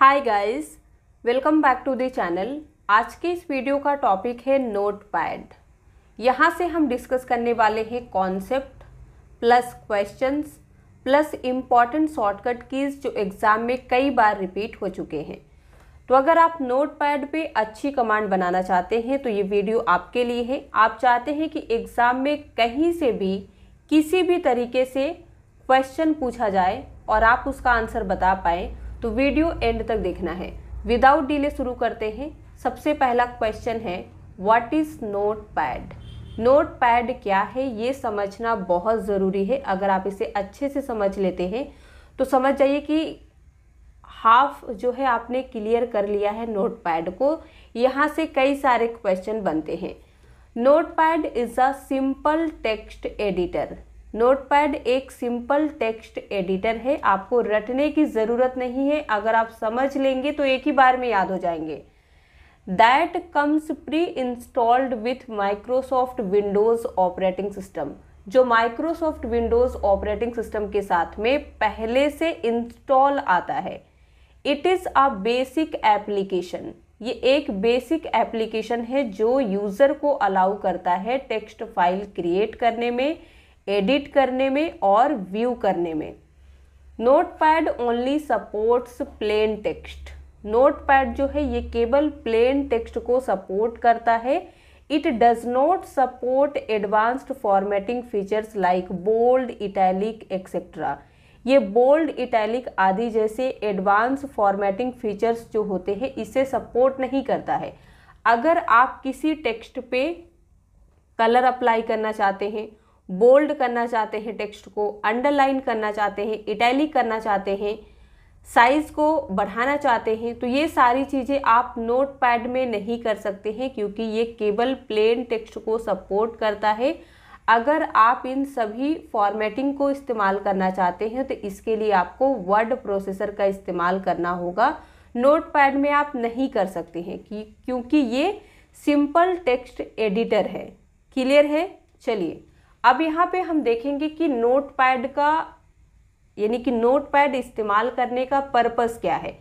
hi guys welcome back to the channel आज के इस वीडियो का टॉपिक है नोट पैड यहाँ से हम डिस्कस करने वाले हैं concept plus questions plus important shortcut keys जो एग्ज़ाम में कई बार रिपीट हो चुके हैं तो अगर आप नोट पैड पर अच्छी कमांड बनाना चाहते हैं तो ये वीडियो आपके लिए है आप चाहते हैं कि एग्ज़ाम में कहीं से भी किसी भी तरीके से क्वेश्चन पूछा जाए और आप उसका आंसर बता पाएँ तो वीडियो एंड तक देखना है विदाउट डिले शुरू करते हैं सबसे पहला क्वेश्चन है what is notepad notepad क्या है ये समझना बहुत ज़रूरी है अगर आप इसे अच्छे से समझ लेते हैं तो समझ जाइए कि हाफ जो है आपने क्लियर कर लिया है नोट पैड को यहाँ से कई सारे क्वेश्चन बनते हैं notepad is a simple text editor notepad एक सिंपल टेक्स्ट एडिटर है आपको रटने की ज़रूरत नहीं है अगर आप समझ लेंगे तो एक ही बार में याद हो जाएंगे that comes pre installed with Microsoft Windows operating system जो माइक्रोसॉफ्ट विंडोज़ ऑपरेटिंग सिस्टम के साथ में पहले से इंस्टॉल आता है it is a basic application ये एक बेसिक एप्लीकेशन है जो यूज़र को अलाउ करता है टेक्स्ट फाइल क्रिएट करने में एडिट करने में और व्यू करने में notepad only supports plain text notepad जो है ये केवल प्लेन टेक्स्ट को सपोर्ट करता है it does not support advanced formatting features like bold italic etcetera ये बोल्ड इटैलिक आदि जैसे एडवांस फॉर्मेटिंग फीचर्स जो होते हैं इसे सपोर्ट नहीं करता है अगर आप किसी टेक्स्ट पे कलर अप्लाई करना चाहते हैं बोल्ड करना चाहते हैं टेक्स्ट को अंडरलाइन करना चाहते हैं इटैलिक करना चाहते हैं साइज़ को बढ़ाना चाहते हैं तो ये सारी चीज़ें आप नोट पैड में नहीं कर सकते हैं क्योंकि ये केवल प्लेन टेक्स्ट को सपोर्ट करता है अगर आप इन सभी फॉर्मेटिंग को इस्तेमाल करना चाहते हैं तो इसके लिए आपको वर्ड प्रोसेसर का इस्तेमाल करना होगा नोट पैड में आप नहीं कर सकते हैं कि क्योंकि ये सिंपल टेक्स्ट एडिटर है क्लियर है चलिए अब यहाँ पे हम देखेंगे कि नोट पैड का यानी कि नोट पैड इस्तेमाल करने का पर्पस क्या है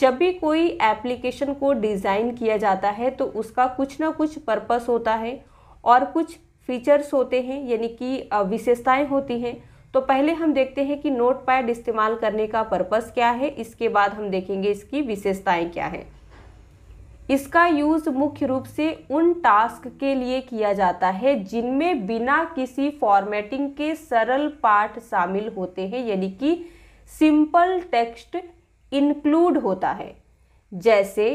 जब भी कोई एप्लीकेशन को डिज़ाइन किया जाता है तो उसका कुछ ना कुछ पर्पस होता है और कुछ फीचर्स होते हैं यानी कि विशेषताएं होती हैं तो पहले हम देखते हैं कि नोट पैड इस्तेमाल करने का पर्पस क्या है इसके बाद हम देखेंगे इसकी विशेषताएं क्या है इसका यूज़ मुख्य रूप से उन टास्क के लिए किया जाता है जिनमें बिना किसी फॉर्मेटिंग के सरल पाठ शामिल होते हैं यानी कि सिंपल टेक्स्ट इंक्लूड होता है जैसे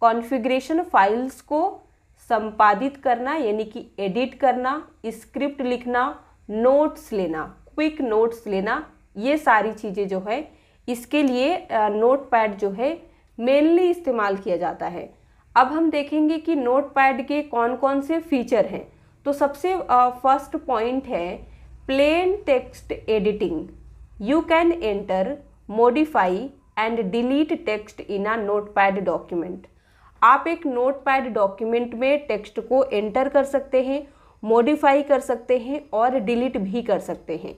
कॉन्फ़िगरेशन फाइल्स को संपादित करना यानी कि एडिट करना स्क्रिप्ट लिखना नोट्स लेना क्विक नोट्स लेना ये सारी चीज़ें जो है इसके लिए नोट पैड जो है मेनली इस्तेमाल किया जाता है अब हम देखेंगे कि नोट पैड के कौन कौन से फीचर हैं तो सबसे फर्स्ट पॉइंट है plain text editing you can enter modify and delete text in a notepad document आप एक नोट पैड डॉक्यूमेंट में टेक्स्ट को एंटर कर सकते हैं मॉडिफाई कर सकते हैं और डिलीट भी कर सकते हैं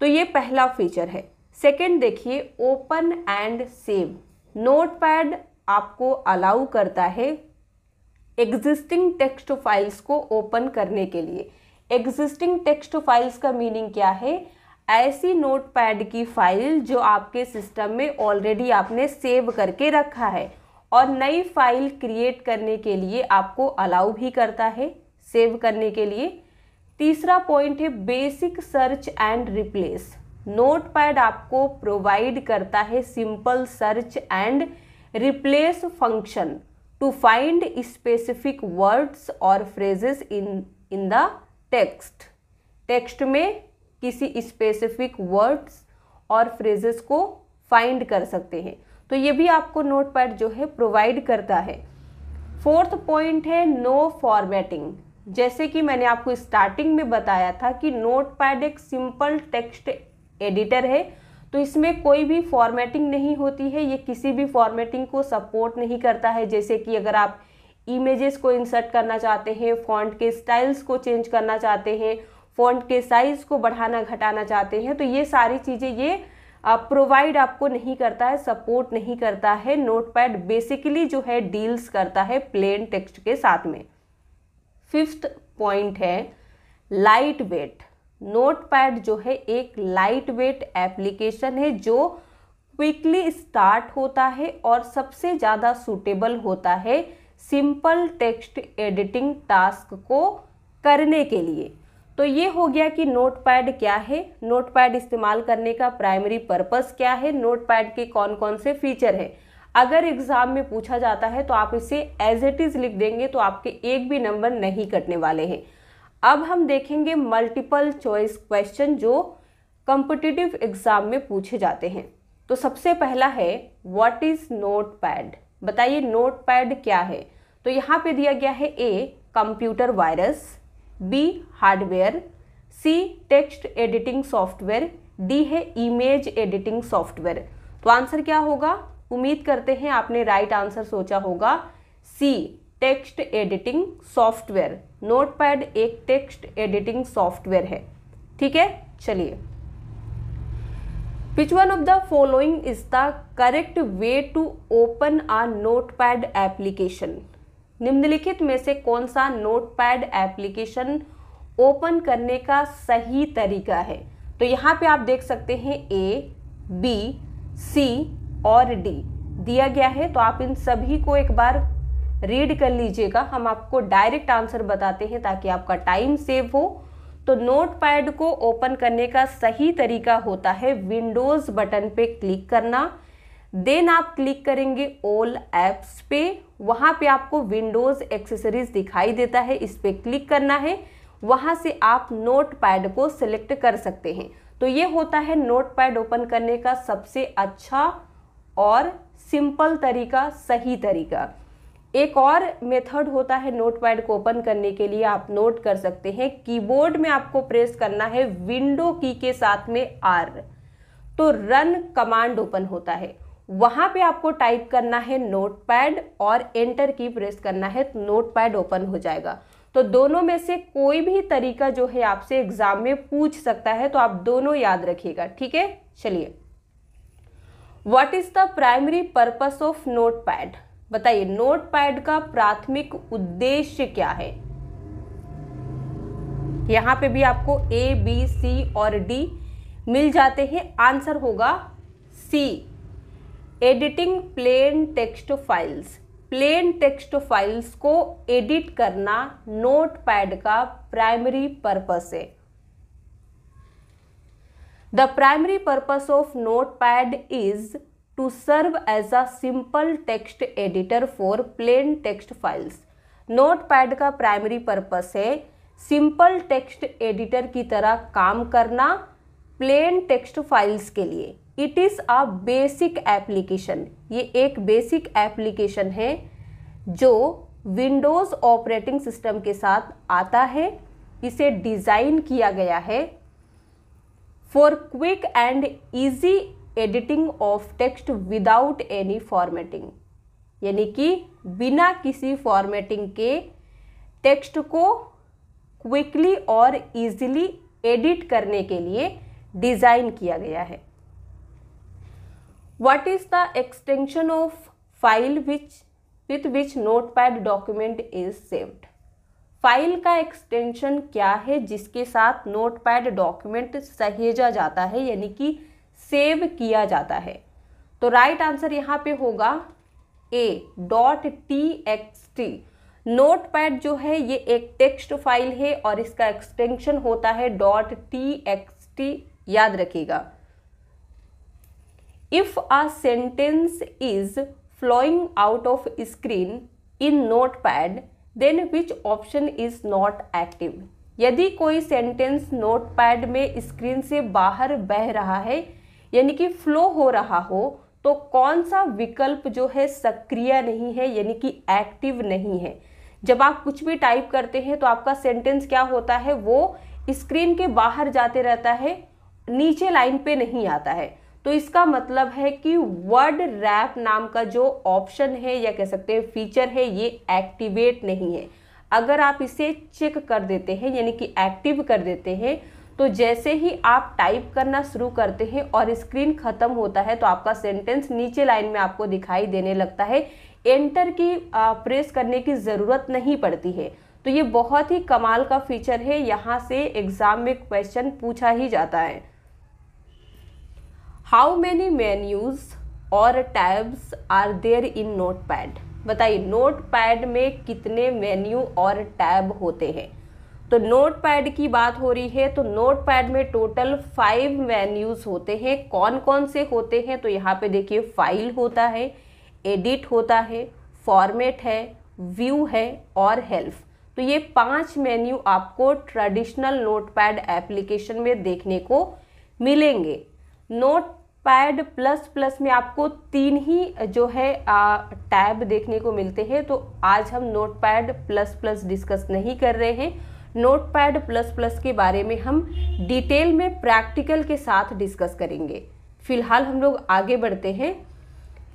तो ये पहला फीचर है सेकंड देखिए open and save notepad आपको अलाउ करता है एग्जिस्टिंग टेक्स्ट फाइल्स को ओपन करने के लिए एग्जिस्टिंग टेक्स्ट फाइल्स का मीनिंग क्या है ऐसी पैड की फाइल जो आपके सिस्टम में ऑलरेडी आपने सेव करके रखा है और नई फाइल क्रिएट करने के लिए आपको अलाउ भी करता है सेव करने के लिए तीसरा पॉइंट है basic search and replace pad आपको प्रोवाइड करता है simple search and replace function to find specific words और phrases in in the text text में किसी स्पेसिफिक वर्ड्स और फ्रेजेस को फाइंड कर सकते हैं तो ये भी आपको नोट पैड जो है प्रोवाइड करता है फोर्थ पॉइंट है नो फॉर्मेटिंग जैसे कि मैंने आपको स्टार्टिंग में बताया था कि नोट पैड एक सिंपल टेक्स्ट एडिटर है तो इसमें कोई भी फॉर्मेटिंग नहीं होती है ये किसी भी फॉर्मेटिंग को सपोर्ट नहीं करता है जैसे कि अगर आप इमेजेस को इंसर्ट करना चाहते हैं फॉन्ट के स्टाइल्स को चेंज करना चाहते हैं फॉन्ट के साइज़ को बढ़ाना घटाना चाहते हैं तो ये सारी चीज़ें ये प्रोवाइड आपको नहीं करता है सपोर्ट नहीं करता है नोटपैड बेसिकली जो है डील्स करता है प्लेन टेक्स्ट के साथ में फिफ्थ पॉइंट है लाइट वेट नोटपैड जो है एक लाइट वेट एप्लीकेशन है जो क्विकली स्टार्ट होता है और सबसे ज़्यादा सूटेबल होता है सिंपल टेक्स्ट एडिटिंग टास्क को करने के लिए तो ये हो गया कि नोटपैड क्या है नोटपैड इस्तेमाल करने का प्राइमरी पर्पस क्या है नोटपैड के कौन कौन से फीचर हैं अगर एग्ज़ाम में पूछा जाता है तो आप इसे एज इट इज़ लिख देंगे तो आपके एक भी नंबर नहीं कटने वाले हैं अब हम देखेंगे मल्टीपल चॉइस क्वेश्चन जो कॉम्पिटिटिव एग्जाम में पूछे जाते हैं तो सबसे पहला है व्हाट इज़ नोट पैड बताइए नोट पैड क्या है तो यहाँ पे दिया गया है A computer virus B hardware C text editing software D है इमेज एडिटिंग सॉफ्टवेयर तो आंसर क्या होगा उम्मीद करते हैं आपने राइट right आंसर सोचा होगा C text editing software notepad एक टेक्स्ट एडिटिंग सॉफ्टवेयर है ठीक है चलिए which one of the following is the correct way to open a notepad application निम्नलिखित में से कौन सा नोटपैड एप्लीकेशन ओपन करने का सही तरीका है तो यहाँ पे आप देख सकते हैं ए बी सी और डी दिया गया है तो आप इन सभी को एक बार रीड कर लीजिएगा हम आपको डायरेक्ट आंसर बताते हैं ताकि आपका टाइम सेव हो तो नोट पैड को ओपन करने का सही तरीका होता है विंडोज़ बटन पे क्लिक करना देन आप क्लिक करेंगे ऑल ऐप्स पे वहाँ पे आपको विंडोज़ एक्सेसरीज दिखाई देता है इस पर क्लिक करना है वहाँ से आप नोट पैड को सिलेक्ट कर सकते हैं तो ये होता है नोट पैड ओपन करने का सबसे अच्छा और सिंपल तरीका सही तरीका एक और मेथड होता है नोट पैड को ओपन करने के लिए आप नोट कर सकते हैं कीबोर्ड में आपको प्रेस करना है विंडो की के साथ में आर तो रन कमांड ओपन होता है वहां पे आपको टाइप करना है नोट पैड और एंटर की प्रेस करना है तो नोट पैड ओपन हो जाएगा तो दोनों में से कोई भी तरीका जो है आपसे एग्जाम में पूछ सकता है तो आप दोनों याद रखिएगा ठीक है चलिए what is the primary purpose of notepad बताइए नोटपैड का प्राथमिक उद्देश्य क्या है यहां पे भी आपको ए बी सी और डी मिल जाते हैं आंसर होगा C editing plain text files plain text files को एडिट करना नोटपैड का प्राइमरी पर्पस है the primary purpose of notepad is to serve as a simple text editor for plain text files notepad का primary purpose है simple text editor की तरह काम करना प्लेन टेक्स्ट फाइल्स के लिए it is a basic application ये एक बेसिक एप्लीकेशन है जो विंडोज़ ऑपरेटिंग सिस्टम के साथ आता है इसे डिज़ाइन किया गया है for quick and easy editing of text without any formatting यानी कि बिना किसी फॉर्मेटिंग के टेक्स्ट को क्विकली और इजीली एडिट करने के लिए डिज़ाइन किया गया है what is the extension of file which with which notepad document is saved file का एक्सटेंशन क्या है जिसके साथ नोट पैड डॉक्यूमेंट सहेजा जाता है यानी कि सेव किया जाता है तो राइट आंसर यहाँ पे होगा A dot T X T notepad जो है ये एक टेक्स्ट फाइल है और इसका एक्सटेंशन होता है डॉट टी एक्स टी याद रखिएगा if a sentence is flowing out of screen in notepad then which option is not active यदि कोई सेंटेंस नोट पैड में स्क्रीन से बाहर बह रहा है यानी कि फ्लो हो रहा हो तो कौन सा विकल्प जो है सक्रिय नहीं है यानी कि एक्टिव नहीं है जब आप कुछ भी टाइप करते हैं तो आपका सेंटेंस क्या होता है वो स्क्रीन के बाहर जाते रहता है नीचे लाइन पे नहीं आता है तो इसका मतलब है कि वर्ड रैप नाम का जो ऑप्शन है या कह सकते हैं फीचर है ये एक्टिवेट नहीं है अगर आप इसे चेक कर देते हैं यानी कि एक्टिव कर देते हैं तो जैसे ही आप टाइप करना शुरू करते हैं और स्क्रीन ख़त्म होता है तो आपका सेंटेंस नीचे लाइन में आपको दिखाई देने लगता है एंटर की प्रेस करने की ज़रूरत नहीं पड़ती है तो ये बहुत ही कमाल का फीचर है यहाँ से एग्ज़ाम में क्वेश्चन पूछा ही जाता है हाउ मैनी मेन्यूज़ और tabs are there in notepad बताइए नोट पैड में कितने मेन्यू और टैब होते हैं तो नोट पैड की बात हो रही है तो नोट पैड में टोटल फाइव मेन्यूज़ होते हैं कौन कौन से होते हैं तो यहाँ पे देखिए फाइल होता है एडिट होता है फॉर्मेट है व्यू है और हेल्प तो ये पांच मेन्यू आपको ट्रेडिशनल नोट पैड एप्लीकेशन में देखने को मिलेंगे नोट पैड प्लस प्लस में आपको तीन ही जो है टैब देखने को मिलते हैं तो आज हम notepad plus plus discuss नहीं कर रहे हैं नोट पैड प्लस प्लस के बारे में हम डिटेल में प्रैक्टिकल के साथ डिस्कस करेंगे फिलहाल हम लोग आगे बढ़ते हैं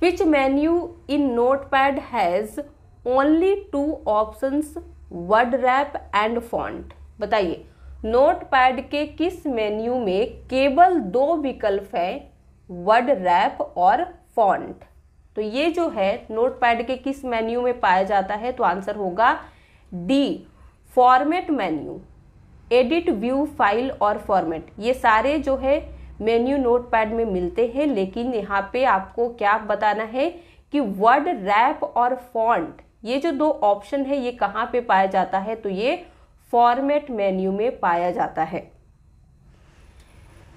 which menu in notepad has only two options word wrap and font बताइए नोट पैड के किस मेन्यू में केवल दो विकल्प हैं वर्ड रैप और फॉन्ट तो ये जो है नोट पैड के किस मेन्यू में पाया जाता है तो आंसर होगा D format menu edit view file और फॉर्मेट ये सारे जो है मेन्यू नोटपैड में मिलते हैं लेकिन यहाँ पे आपको क्या बताना है कि वर्ड रैप और फॉन्ट ये जो दो ऑप्शन है ये कहाँ पे पाया जाता है तो ये फॉर्मेट मेन्यू में पाया जाता है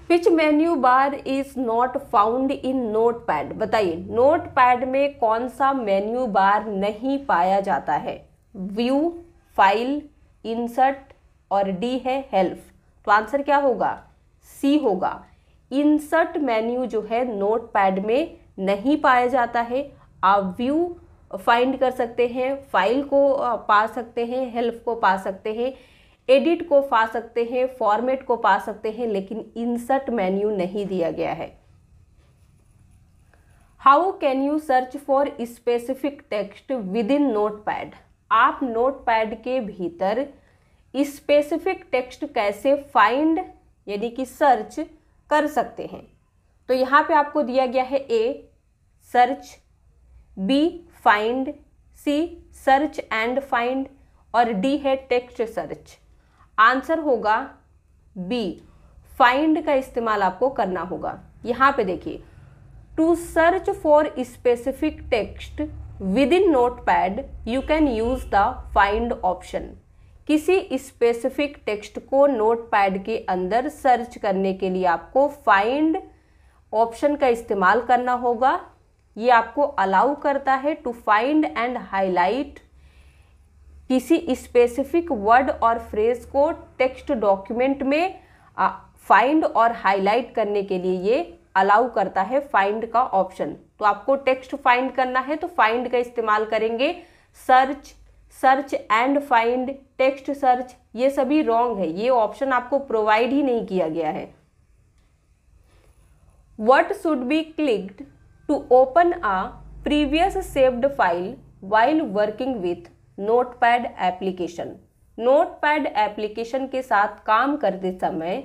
which menu bar is not found in notepad बताइए नोट पैड में कौन सा मेन्यू बार नहीं पाया जाता है व्यू फाइल इंसर्ट और डी है हेल्प तो आंसर क्या होगा सी होगा इंसर्ट मेन्यू जो है नोट पैड में नहीं पाया जाता है आप व्यू फाइंड कर सकते हैं फाइल को पा सकते हैं हेल्प को पा सकते हैं एडिट को पा सकते हैं फॉर्मेट को पा सकते हैं लेकिन इंसर्ट मेन्यू नहीं दिया गया है how can you search for specific text within notepad आप नोटपैड के भीतर स्पेसिफिक टेक्स्ट कैसे फाइंड यानी कि सर्च कर सकते हैं तो यहाँ पे आपको दिया गया है A search B find C search and find और डी है टेक्स्ट सर्च आंसर होगा बी फाइंड का इस्तेमाल आपको करना होगा यहाँ पे देखिए to search for specific text notepad you can use the find option किसी स्पेसिफिक टेक्स्ट को नोट पैड के अंदर सर्च करने के लिए आपको फाइंड ऑप्शन का इस्तेमाल करना होगा ये आपको अलाउ करता है टू फाइंड एंड हाईलाइट किसी स्पेसिफिक वर्ड और फ्रेज को टेक्स्ट डॉक्यूमेंट में फाइंड और हाईलाइट करने के लिए ये अलाउ करता है फाइंड का ऑप्शन तो आपको टेक्स्ट फाइंड करना है तो फाइंड का इस्तेमाल करेंगे search search and find text search ये सभी रॉन्ग है ये ऑप्शन आपको प्रोवाइड ही नहीं किया गया है what should be clicked to open a previous saved file while working with notepad application notepad application के साथ काम करते समय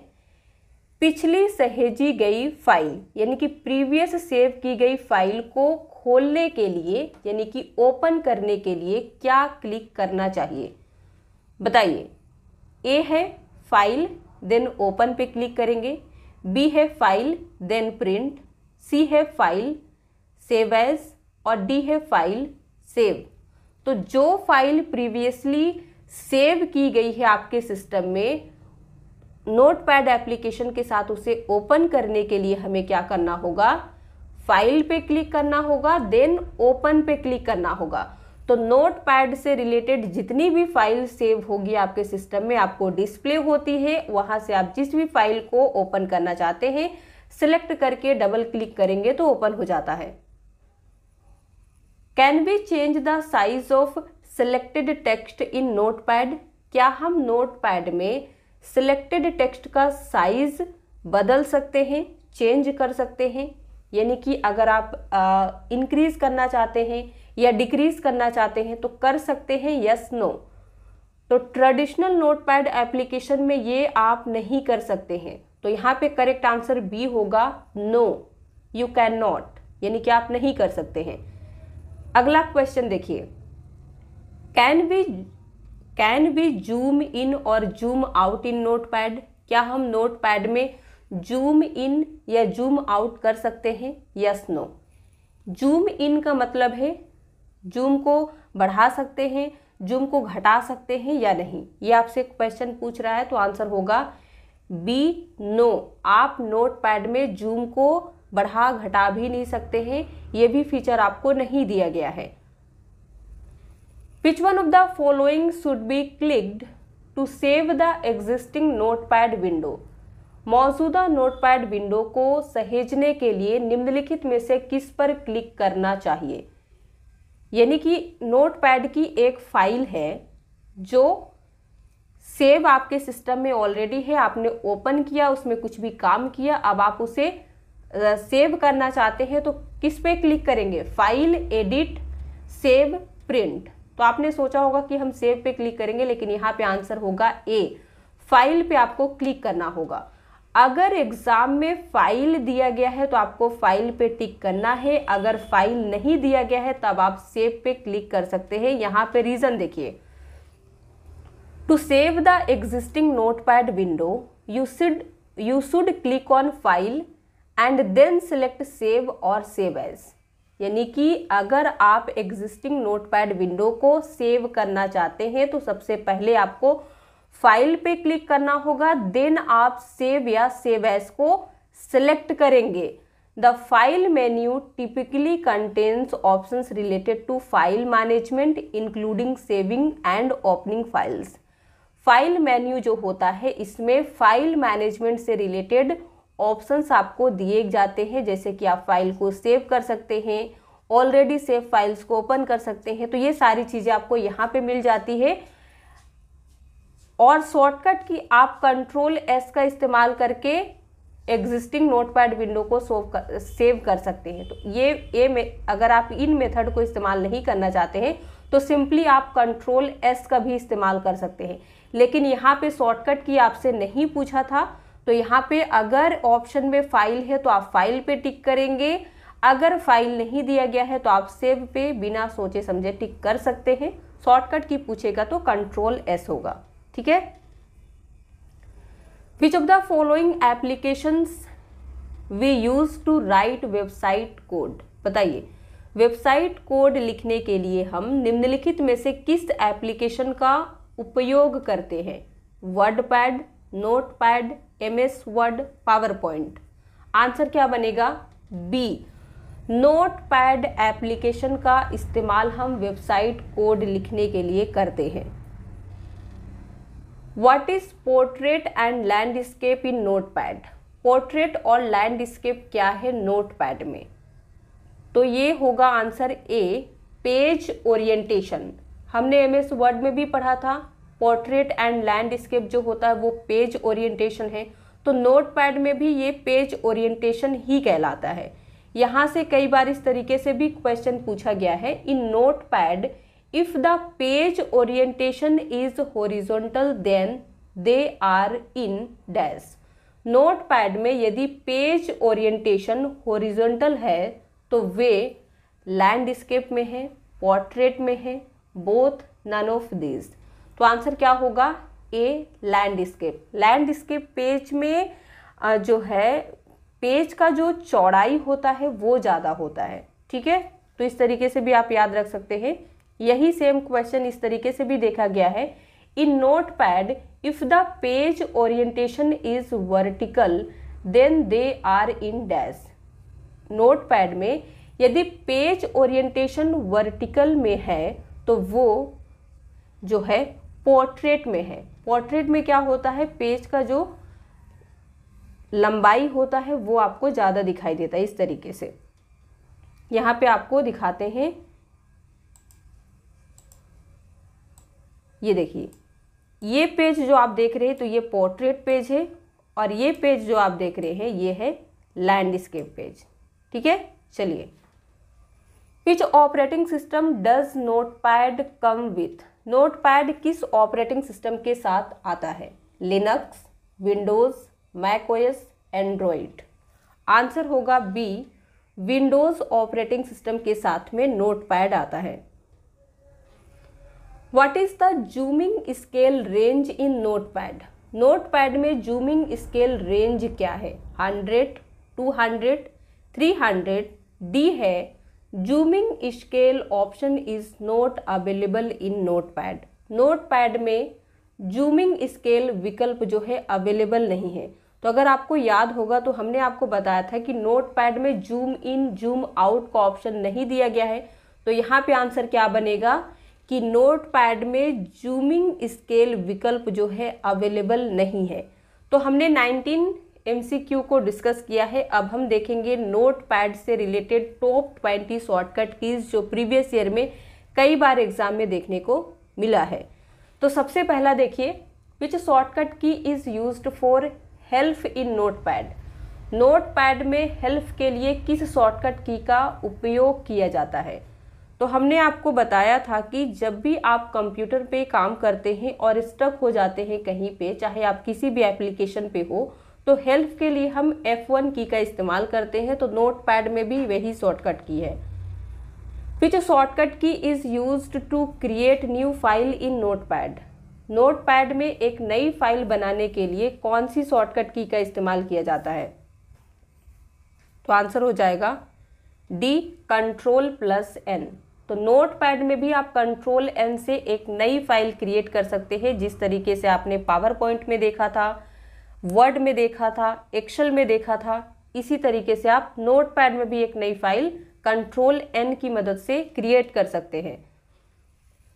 पिछली सहेजी गई फाइल यानी कि प्रीवियस सेव की गई फाइल को खोलने के लिए यानी कि ओपन करने के लिए क्या क्लिक करना चाहिए बताइए ए है फाइल देन ओपन पे क्लिक करेंगे बी है फाइल देन प्रिंट सी है फाइल सेव एज और डी है फाइल सेव तो जो फाइल प्रीवियसली सेव की गई है आपके सिस्टम में नोट पैड एप्लीकेशन के साथ उसे ओपन करने के लिए हमें क्या करना होगा फाइल पे क्लिक करना होगा देन ओपन पे क्लिक करना होगा तो नोट पैड से रिलेटेड जितनी भी फाइल सेव होगी आपके सिस्टम में आपको डिस्प्ले होती है वहाँ से आप जिस भी फाइल को ओपन करना चाहते हैं सिलेक्ट करके डबल क्लिक करेंगे तो ओपन हो जाता है can we change the size of selected text in pad क्या हम पैड में सिलेक्टेड टेक्स्ट का साइज बदल सकते हैं चेंज कर सकते हैं यानी कि अगर आप इंक्रीज़ करना चाहते हैं या डिक्रीज़ करना चाहते हैं तो कर सकते हैं यस नो तो ट्रेडिशनल नोटपैड एप्लीकेशन में ये आप नहीं कर सकते हैं तो यहाँ पे करेक्ट आंसर बी होगा नो यू कैन नॉट यानी कि आप नहीं कर सकते हैं अगला क्वेश्चन देखिए can we can be zoom in और zoom out in notepad क्या हम नोट पैड में जूम इन या जूम आउट कर सकते हैं यस नो जूम इन का मतलब है जूम को बढ़ा सकते हैं जूम को घटा सकते हैं या नहीं ये आपसे क्वेश्चन पूछ रहा है तो आंसर होगा बी नो आप नोट पैड में जूम को बढ़ा घटा भी नहीं सकते हैं ये भी फीचर आपको नहीं दिया गया है Which one of the following should be clicked to save the existing notepad window मौजूदा notepad विंडो को सहेजने के लिए निम्नलिखित में से किस पर क्लिक करना चाहिए यानी कि notepad की एक फ़ाइल है जो सेव आपके सिस्टम में ऑलरेडी है आपने ओपन किया उसमें कुछ भी काम किया अब आप उसे सेव करना चाहते हैं तो किस पे क्लिक करेंगे फाइल एडिट सेव प्रिंट तो आपने सोचा होगा कि हम सेव पे क्लिक करेंगे लेकिन यहाँ पे आंसर होगा ए फाइल पे आपको क्लिक करना होगा अगर एग्ज़ाम में फाइल दिया गया है तो आपको फाइल पे टिक करना है अगर फाइल नहीं दिया गया है तब आप सेव पे क्लिक कर सकते हैं यहाँ पे रीज़न देखिए to save the existing notepad window you should you should click on file and then select save और सेव एज़ यानी कि अगर आप एग्जिस्टिंग नोटपैड विंडो को सेव करना चाहते हैं तो सबसे पहले आपको फाइल पे क्लिक करना होगा देन आप सेव या सेव एस को सिलेक्ट करेंगे the file menu typically contains option related to file management including saving and opening files file menu जो होता है इसमें फाइल मैनेजमेंट से रिलेटेड ऑप्शंस आपको दिए जाते हैं जैसे कि आप फाइल को सेव कर सकते हैं ऑलरेडी सेव फाइल्स को ओपन कर सकते हैं तो ये सारी चीज़ें आपको यहाँ पे मिल जाती है और शॉर्टकट की आप कंट्रोल एस का इस्तेमाल करके एग्जिस्टिंग नोटपैड विंडो को सोव कर सेव कर सकते हैं तो ये ये अगर आप इन मेथड को इस्तेमाल नहीं करना चाहते हैं तो सिंपली आप कंट्रोल एस का भी इस्तेमाल कर सकते हैं लेकिन यहाँ पे शॉर्टकट की आपसे नहीं पूछा था तो यहाँ पे अगर ऑप्शन में फाइल है तो आप फाइल पे टिक करेंगे अगर फाइल नहीं दिया गया है तो आप सेव पे बिना सोचे समझे टिक कर सकते हैं शॉर्टकट की पूछेगा तो कंट्रोल एस होगा ठीक है which of the following applications we use to write website code बताइए वेबसाइट कोड लिखने के लिए हम निम्नलिखित में से किस एप्लीकेशन का उपयोग करते हैं WordPad notepad M S Word PowerPoint answer क्या बनेगा बी नोट पैड एप्लीकेशन का इस्तेमाल हम वेबसाइट कोड लिखने के लिए करते हैं what is portrait and landscape in notepad portrait और लैंडस्केप क्या है नोट पैड में तो ये होगा आंसर ए पेज ओरिएंटेशन हमने एम एस वर्ड में भी पढ़ा था पोर्ट्रेट एंड लैंडस्केप जो होता है वो पेज ओरिएंटेशन है तो नोटपैड में भी ये पेज ओरिएंटेशन ही कहलाता है यहाँ से कई बार इस तरीके से भी क्वेश्चन पूछा गया है in notepad if the page orientation is horizontal then they are in dash notepad में यदि पेज ओरिएंटेशन होरिजोंटल है तो वे लैंडस्केप में है पोर्ट्रेट में है बोथ नन ऑफ दिस तो आंसर क्या होगा ए लैंडस्केप लैंडस्केप पेज में जो है पेज का जो चौड़ाई होता है वो ज़्यादा होता है ठीक है तो इस तरीके से भी आप याद रख सकते हैं यही सेम क्वेश्चन इस तरीके से भी देखा गया है in notepad if the page orientation is vertical then they are in dash notepad में यदि पेज ओरिएंटेशन वर्टिकल में है तो वो जो है पोर्ट्रेट में है पोर्ट्रेट में क्या होता है पेज का जो लंबाई होता है वो आपको ज़्यादा दिखाई देता है इस तरीके से यहाँ पे आपको दिखाते हैं ये देखिए ये पेज जो आप देख रहे हैं तो ये पोर्ट्रेट पेज है और ये पेज जो आप देख रहे हैं ये है लैंडस्केप पेज ठीक है चलिए which operating system does notepad come with notepad किस ऑपरेटिंग सिस्टम के साथ आता है Linux Windows macOS Android answer होगा बी विंडोज़ ऑपरेटिंग सिस्टम के साथ में नोटपैड आता है what is the zooming scale range in notepad notepad में जूमिंग स्केल रेंज क्या है hundred to hundred three hundred D है zooming scale option is not available in notepad notepad में जूमिंग स्केल विकल्प जो है अवेलेबल नहीं है तो अगर आपको याद होगा तो हमने आपको बताया था कि नोटपैड में जूम इन जूम आउट का ऑप्शन नहीं दिया गया है तो यहाँ पे आंसर क्या बनेगा कि नोटपैड में जूमिंग स्केल विकल्प जो है अवेलेबल नहीं है तो हमने एमसीक्यू को डिस्कस किया है अब हम देखेंगे नोट पैड से related top twenty shortcut keys जो प्रीवियस ईयर में कई बार एग्जाम में देखने को मिला है तो सबसे पहला देखिए which shortcut key is use for help in notepad notepad में हेल्प के लिए किस शॉर्टकट की का उपयोग किया जाता है तो हमने आपको बताया था कि जब भी आप कंप्यूटर पे काम करते हैं और स्टक हो जाते हैं कहीं पे चाहे आप किसी भी एप्लीकेशन पे हो तो हेल्प के लिए हम एफ वन की का इस्तेमाल करते हैं तो नोट पैड में भी वही शॉर्टकट की है फिर जो shortcut key is use to create new file in notepad notepad में एक नई फाइल बनाने के लिए कौन सी शॉर्टकट की का इस्तेमाल किया जाता है तो आंसर हो जाएगा डी कंट्रोल प्लस एन तो नोट पैड में भी आप कंट्रोल एन से एक नई फाइल क्रिएट कर सकते हैं जिस तरीके से आपने पावर पॉइंट में देखा था वर्ड में देखा था एक्सेल में देखा था इसी तरीके से आप नोटपैड में भी एक नई फाइल कंट्रोल एन की मदद से क्रिएट कर सकते हैं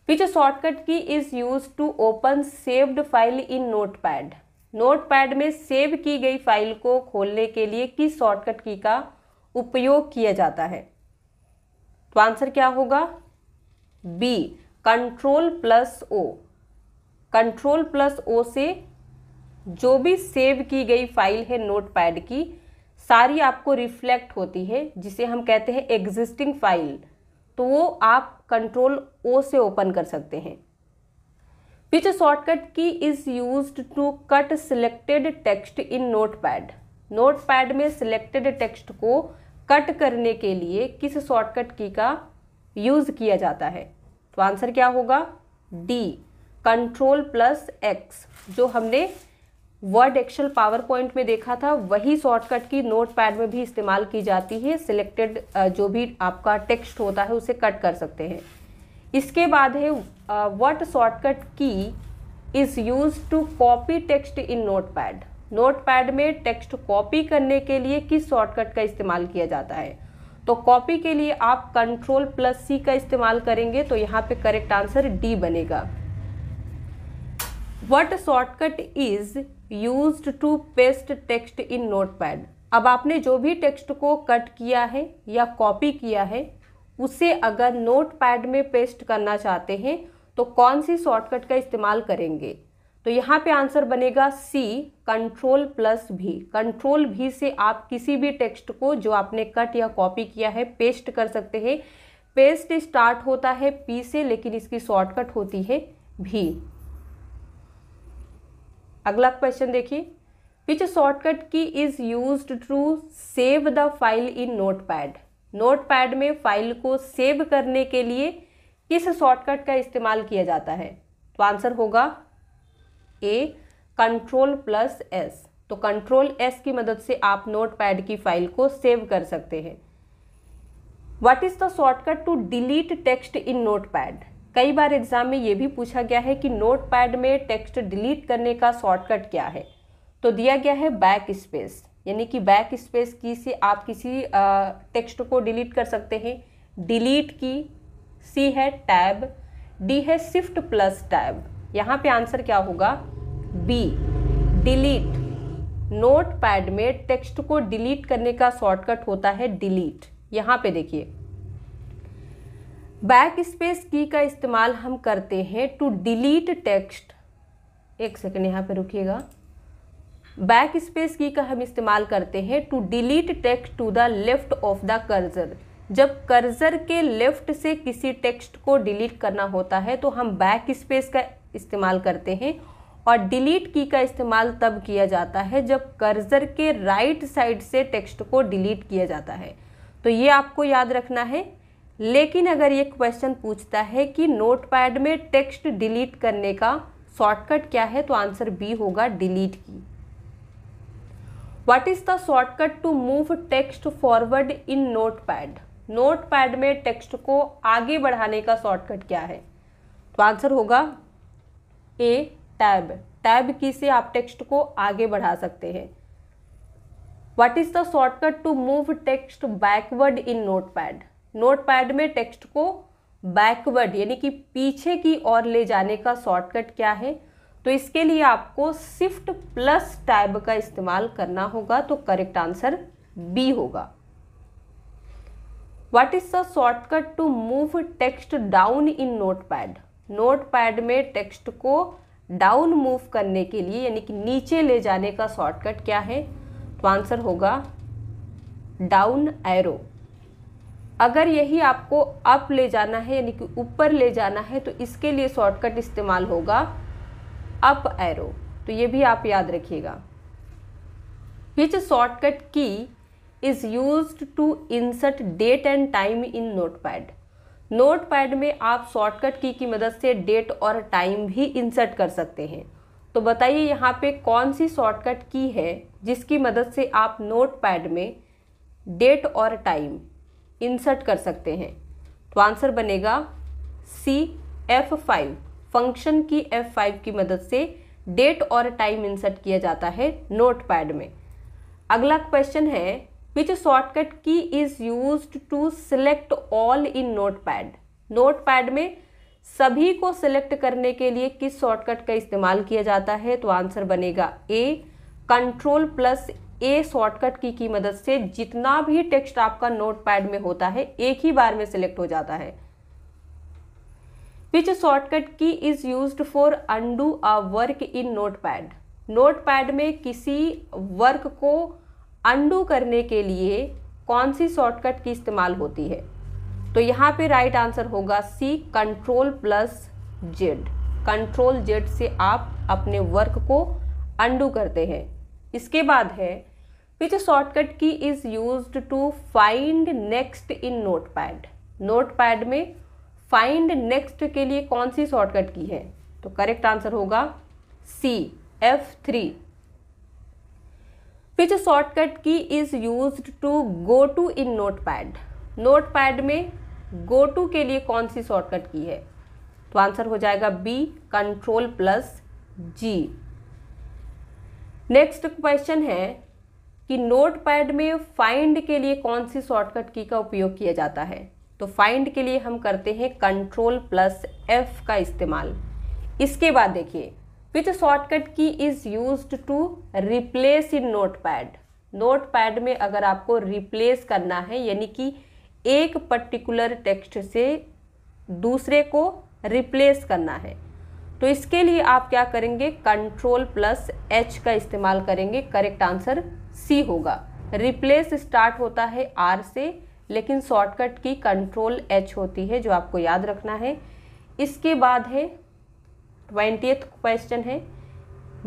पीछे shortcut key is use to open saved file in notepad notepad में सेव की गई फाइल को खोलने के लिए किस शॉर्टकट की का उपयोग किया जाता है तो आंसर क्या होगा B control plus O control plus O से जो भी सेव की गई फाइल है नोटपैड की सारी आपको रिफ्लेक्ट होती है जिसे हम कहते हैं एग्जिस्टिंग फाइल तो वो आप कंट्रोल ओ से ओपन कर सकते हैं which shortcut key is use to cut selected text in notepad notepad में सिलेक्टेड टेक्स्ट को कट करने के लिए किस शॉर्टकट की का यूज़ किया जाता है तो आंसर क्या होगा डी कंट्रोल प्लस एक्स जो हमने वर्ड एक्सेल पावर पॉइंट में देखा था वही शॉर्टकट की नोट पैड में भी इस्तेमाल की जाती है सिलेक्टेड जो भी आपका टेक्स्ट होता है उसे कट कर सकते हैं इसके बाद है what shortcut key is use to copy text in notepad notepad में टेक्स्ट कॉपी करने के लिए किस शॉर्टकट का इस्तेमाल किया जाता है तो कॉपी के लिए आप कंट्रोल प्लस सी का इस्तेमाल करेंगे तो यहाँ पे करेक्ट आंसर डी बनेगा what shortcut is used to paste text in notepad अब आपने जो भी टेक्स्ट को कट किया है या कॉपी किया है उसे अगर नोटपैड में पेस्ट करना चाहते हैं तो कौन सी शॉर्टकट का इस्तेमाल करेंगे तो यहाँ पे आंसर बनेगा C control plus V control V से आप किसी भी टेक्स्ट को जो आपने कट या कॉपी किया है पेस्ट कर सकते हैं पेस्ट स्टार्ट होता है पी से लेकिन इसकी शॉर्टकट होती है भी अगला क्वेश्चन देखिए which shortcut key is use to save the file in notepad notepad में फाइल को सेव करने के लिए किस शॉर्टकट का इस्तेमाल किया जाता है तो आंसर होगा ए कंट्रोल प्लस एस तो कंट्रोल एस की मदद से आप नोट पैड की फाइल को सेव कर सकते हैं what is the shortcut to delete text in notepad कई बार एग्जाम में ये भी पूछा गया है कि नोट पैड में टेक्स्ट डिलीट करने का शॉर्टकट क्या है तो दिया गया है बैक स्पेस यानी कि बैक स्पेस की से आप किसी टेक्स्ट को डिलीट कर सकते हैं डिलीट की सी है टैब डी है शिफ्ट प्लस टैब यहाँ पे आंसर क्या होगा बी डिलीट नोट पैड में टेक्स्ट को डिलीट करने का शॉर्टकट होता है डिलीट यहाँ पे देखिए बैक स्पेस की का इस्तेमाल हम करते हैं टू डिलीट टेक्स्ट एक सेकेंड यहाँ पे रुकिएगा बैक स्पेस की का हम इस्तेमाल करते हैं to delete text to the left of the cursor जब कर्जर के लेफ्ट से किसी टेक्स्ट को डिलीट करना होता है तो हम बैक स्पेस का इस्तेमाल करते हैं और डिलीट की का इस्तेमाल तब किया जाता है जब कर्जर के राइट right साइड से टेक्स्ट को डिलीट किया जाता है तो ये आपको याद रखना है लेकिन अगर ये क्वेश्चन पूछता है कि नोट में टेक्स्ट डिलीट करने का शॉर्टकट क्या है तो आंसर बी होगा delete key what is the shortcut to move text forward in note notepad में टेक्स्ट को आगे बढ़ाने का शॉर्टकट क्या है तो आंसर होगा ए टैब टैब की से आप टेक्स्ट को आगे बढ़ा सकते हैं what is the shortcut to move text backward in notepad notepad में टेक्स्ट को बैकवर्ड यानी कि पीछे की ओर ले जाने का शॉर्टकट क्या है तो इसके लिए आपको शिफ्ट प्लस टैब का इस्तेमाल करना होगा तो करेक्ट आंसर बी होगा what is the shortcut to move text down in notepad notepad में टेक्स्ट को डाउन मूव करने के लिए यानी कि नीचे ले जाने का शॉर्टकट क्या है तो आंसर होगा डाउन एरो अगर यही आपको अप ले जाना है यानी कि ऊपर ले जाना है तो इसके लिए शॉर्टकट इस्तेमाल होगा अप एरो तो ये भी आप याद रखिएगा which shortcut key is use to insert date and time in notepad notepad में आप शॉर्टकट की की मदद से डेट और टाइम भी इंसर्ट कर सकते हैं तो बताइए यहाँ पे कौन सी शॉर्टकट की है जिसकी मदद से आप नोटपैड में डेट और टाइम इंसर्ट कर सकते हैं तो आंसर बनेगा C F five function key F five की मदद से डेट और टाइम इंसर्ट किया जाता है नोटपैड में अगला क्वेश्चन है which shortcut key is use to select all in notepad notepad में सभी को सिलेक्ट करने के लिए किस शॉर्टकट का इस्तेमाल किया जाता है तो आंसर बनेगा A control plus A shortcut key की मदद से जितना भी टेक्स्ट आपका नोटपैड में होता है एक ही बार में सिलेक्ट हो जाता है which shortcut key is use for undo a work in notepad notepad में किसी वर्क को अंडू करने के लिए कौन सी शॉर्टकट की इस्तेमाल होती है तो यहाँ पे राइट आंसर होगा C control plus Z control Z से आप अपने वर्क को अंडू करते हैं इसके बाद है which shortcut key is use to find next in notepad notepad में फाइंड नेक्स्ट के लिए कौन सी शॉर्टकट की है तो करेक्ट आंसर होगा C F three which shortcut key is use to go to in notepad notepad में go to के लिए कौन सी शॉर्टकट की है तो आंसर हो जाएगा B control plus G next question है कि नोटपैड में फाइंड के लिए कौन सी शॉर्टकट की का उपयोग किया जाता है तो फाइंड के लिए हम करते हैं कंट्रोल प्लस एफ का इस्तेमाल इसके बाद देखिए which shortcut key is use to replace in notepad notepad में अगर आपको रिप्लेस करना है यानी कि एक पर्टिकुलर टेक्स्ट से दूसरे को रिप्लेस करना है तो इसके लिए आप क्या करेंगे कंट्रोल प्लस एच का इस्तेमाल करेंगे करेक्ट आंसर सी होगा रिप्लेस स्टार्ट होता है आर से लेकिन शॉर्टकट की कंट्रोल एच होती है जो आपको याद रखना है इसके बाद है ट्वेंटी क्वेश्चन है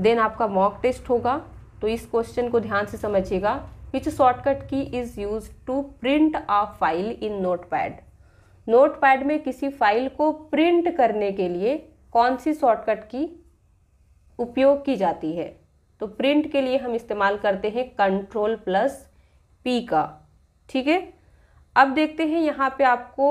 देन आपका मॉक टेस्ट होगा तो इस क्वेश्चन को ध्यान से समझिएगा which shortcut key is use to print a file in note notepad में किसी फाइल को प्रिंट करने के लिए कौन सी शॉर्टकट की उपयोग की जाती है तो प्रिंट के लिए हम इस्तेमाल करते हैं कंट्रोल प्लस पी का ठीक है अब देखते हैं यहाँ पे आपको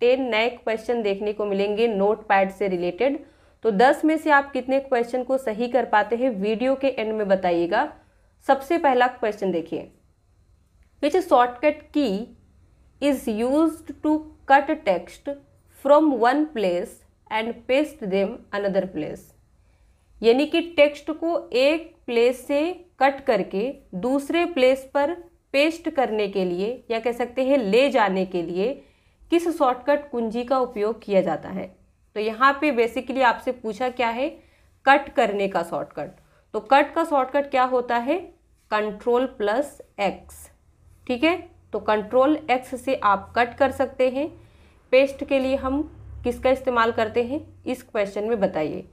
टेन नए क्वेश्चन देखने को मिलेंगे नोट पैड से रिलेटेड तो दस में से आप कितने क्वेश्चन को सही कर पाते हैं वीडियो के एंड में बताइएगा सबसे पहला क्वेश्चन देखिए which shortcut key is use to cut text from one place and paste them another place यानी कि टेक्स्ट को एक प्लेस से कट करके दूसरे प्लेस पर पेस्ट करने के लिए या कह सकते हैं ले जाने के लिए किस शॉर्टकट कुंजी का उपयोग किया जाता है तो यहाँ पे बेसिकली आपसे पूछा क्या है कट करने का शॉर्टकट तो कट का शॉर्टकट क्या होता है कंट्रोल प्लस एक्स ठीक है तो कंट्रोल एक्स से आप कट कर सकते हैं पेस्ट के लिए हम किसका इस्तेमाल करते हैं इस क्वेश्चन में बताइए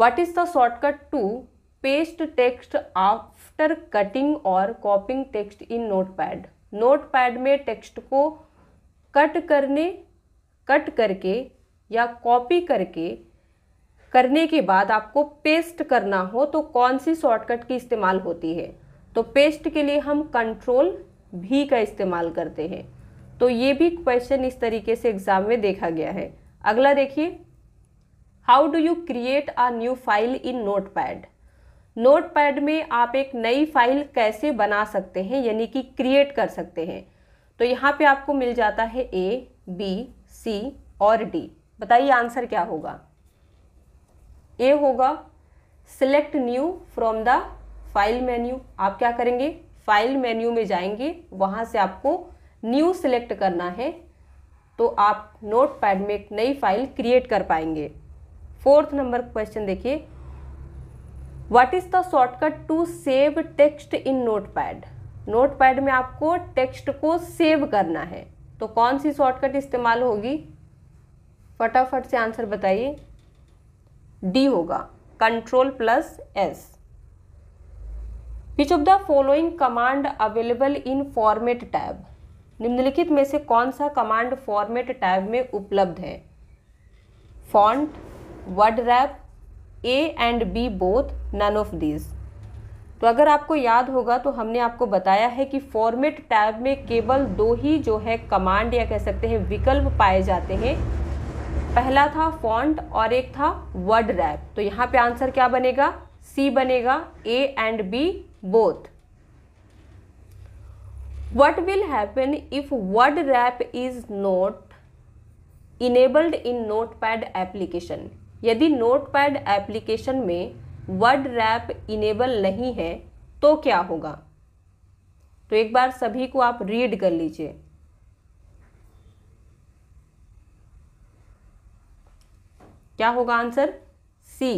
what is the shortcut to paste text after cutting और copying text in notepad notepad में टेक्स्ट को कट करने कट करके या कॉपी करके करने के बाद आपको पेस्ट करना हो तो कौन सी शॉर्टकट की इस्तेमाल होती है तो पेस्ट के लिए हम कंट्रोल भी का इस्तेमाल करते हैं तो ये भी क्वेश्चन इस तरीके से एग्जाम में देखा गया है अगला देखिए how do you create a new file in notepad notepad में आप एक नई फाइल कैसे बना सकते हैं यानी कि क्रिएट कर सकते हैं तो यहाँ पे आपको मिल जाता है ए बी सी और डी बताइए आंसर क्या होगा ए होगा select new from the file menu आप क्या करेंगे फाइल मेन्यू में जाएंगे वहाँ से आपको न्यू सिलेक्ट करना है तो आप नोट पैड में एक नई फाइल क्रिएट कर पाएंगे फोर्थ नंबर क्वेश्चन देखिए what is the shortcut to save text in notepad notepad में आपको टेक्स्ट को सेव करना है तो कौन सी शॉर्टकट इस्तेमाल होगी फटाफट से आंसर बताइए डी होगा control plus S which of the following command available in format tab निम्नलिखित में से कौन सा कमांड फॉर्मेट टैब में उपलब्ध है font word wrap A and B both none of these तो अगर आपको याद होगा तो हमने आपको बताया है कि फॉर्मेट टैब में केवल दो ही जो है कमांड या कह सकते हैं विकल्प पाए जाते हैं पहला था फॉन्ट और एक था वर्ड रैप तो यहाँ पे आंसर क्या बनेगा सी बनेगा A and B both what will happen if wrap is is not enabled in notepad application यदि पैड एप्लीकेशन में वर्ड रैप इनेबल नहीं है तो क्या होगा तो एक बार सभी को आप रीड कर लीजिए क्या होगा answer C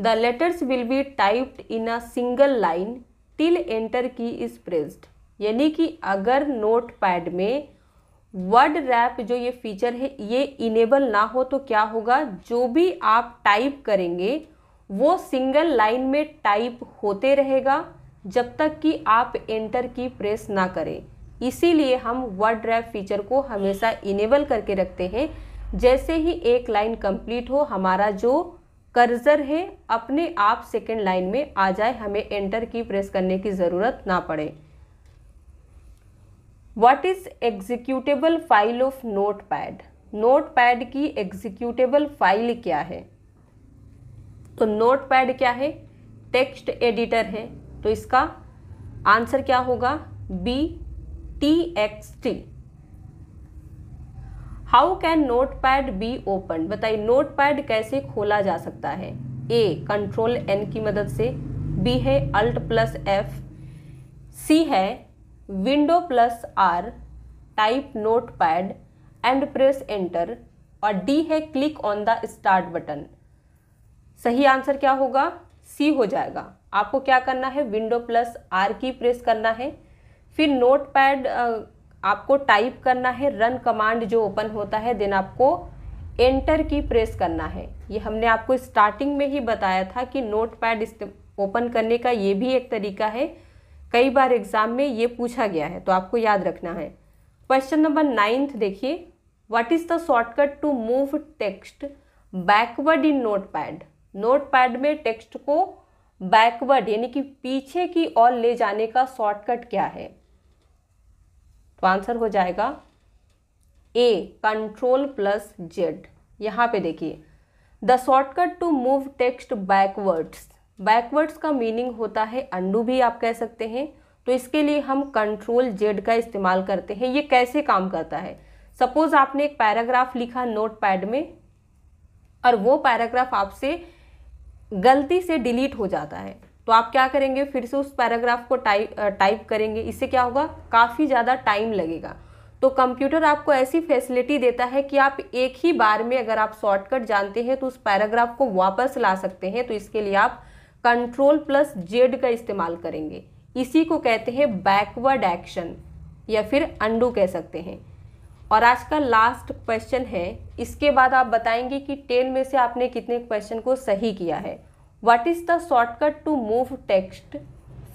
the letters will be typed in a single line till enter key is pressed यानी कि अगर नोट पैड में वर्ड रैप जो ये फीचर है ये इनेबल ना हो तो क्या होगा जो भी आप टाइप करेंगे वो सिंगल लाइन में टाइप होते रहेगा जब तक कि आप एंटर की प्रेस ना करें इसीलिए हम वर्ड रैप फीचर को हमेशा इनेबल करके रखते हैं जैसे ही एक लाइन कंप्लीट हो हमारा जो कर्जर है अपने आप सेकेंड लाइन में आ जाए हमें एंटर की प्रेस करने की ज़रूरत ना पड़े what is executable file of notepad notepad की एग्जीक्यूटेबल फाइल क्या है तो नोट पैड क्या है टेक्स्ट एडिटर है तो इसका आंसर क्या होगा B T X T how can notepad be open बताइए नोट पैड कैसे खोला जा सकता है ए कंट्रोल एन की मदद से बी है अल्ट प्लस एफ सी है window plus R type notepad and press enter और डी है click on the start button सही आंसर क्या होगा सी हो जाएगा आपको क्या करना है window plus R key press करना है फिर नोट पैड आपको टाइप करना है रन कमांड जो ओपन होता है देन आपको एंटर की प्रेस करना है ये हमने आपको स्टार्टिंग में ही बताया था कि नोट पैड ओपन करने का ये भी एक तरीका है कई बार एग्जाम में ये पूछा गया है तो आपको याद रखना है क्वेश्चन नंबर नाइन्थ देखिए what is the shortcut to move text backward in notepad notepad में टेक्स्ट को बैकवर्ड यानी कि पीछे की ओर ले जाने का शॉर्टकट क्या है तो आंसर हो जाएगा ए कंट्रोल प्लस जेड यहां पे देखिए the shortcut to move text backwards backwards का मीनिंग होता है अंडू भी आप कह सकते हैं तो इसके लिए हम कंट्रोल जेड का इस्तेमाल करते हैं ये कैसे काम करता है सपोज आपने एक पैराग्राफ लिखा नोट पैड में और वो पैराग्राफ आपसे गलती से डिलीट हो जाता है तो आप क्या करेंगे फिर से उस पैराग्राफ को टाइप टाइप करेंगे इससे क्या होगा काफ़ी ज़्यादा टाइम लगेगा तो कंप्यूटर आपको ऐसी फैसिलिटी देता है कि आप एक ही बार में अगर आप शॉर्टकट जानते हैं तो उस पैराग्राफ को वापस ला सकते हैं तो इसके लिए आप कंट्रोल प्लस जेड का इस्तेमाल करेंगे इसी को कहते हैं बैकवर्ड एक्शन या फिर अंडू कह सकते हैं और आज का लास्ट क्वेश्चन है इसके बाद आप बताएंगे कि टेन में से आपने कितने क्वेश्चन को सही किया है what is the shortcut to move text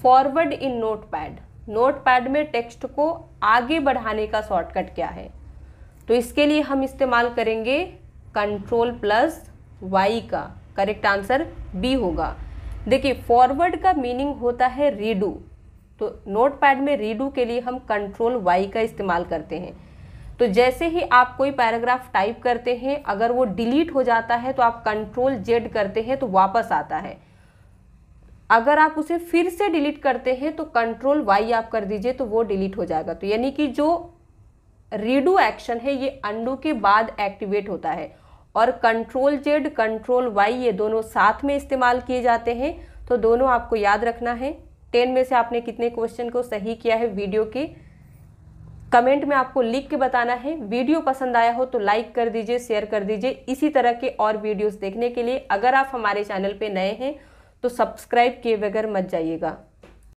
forward in notepad notepad में टेक्स्ट को आगे बढ़ाने का शॉर्टकट क्या है तो इसके लिए हम इस्तेमाल करेंगे कंट्रोल प्लस वाई का करेक्ट आंसर बी होगा देखिए फॉरवर्ड का मीनिंग होता है रीडू तो नोट पैड में रीडू के लिए हम कंट्रोल वाई का इस्तेमाल करते हैं तो जैसे ही आप कोई पैराग्राफ टाइप करते हैं अगर वो डिलीट हो जाता है तो आप कंट्रोल जेड करते हैं तो वापस आता है अगर आप उसे फिर से डिलीट करते हैं तो कंट्रोल वाई आप कर दीजिए तो वो डिलीट हो जाएगा तो यानी कि जो रीडू एक्शन है ये अंडू के बाद एक्टिवेट होता है और कंट्रोल जेड कंट्रोल वाई ये दोनों साथ में इस्तेमाल किए जाते हैं तो दोनों आपको याद रखना है टेन में से आपने कितने क्वेश्चन को सही किया है वीडियो के कमेंट में आपको लिख के बताना है वीडियो पसंद आया हो तो लाइक कर दीजिए शेयर कर दीजिए इसी तरह के और वीडियोस देखने के लिए अगर आप हमारे चैनल पे नए हैं तो सब्सक्राइब किए बगैर मत जाइएगा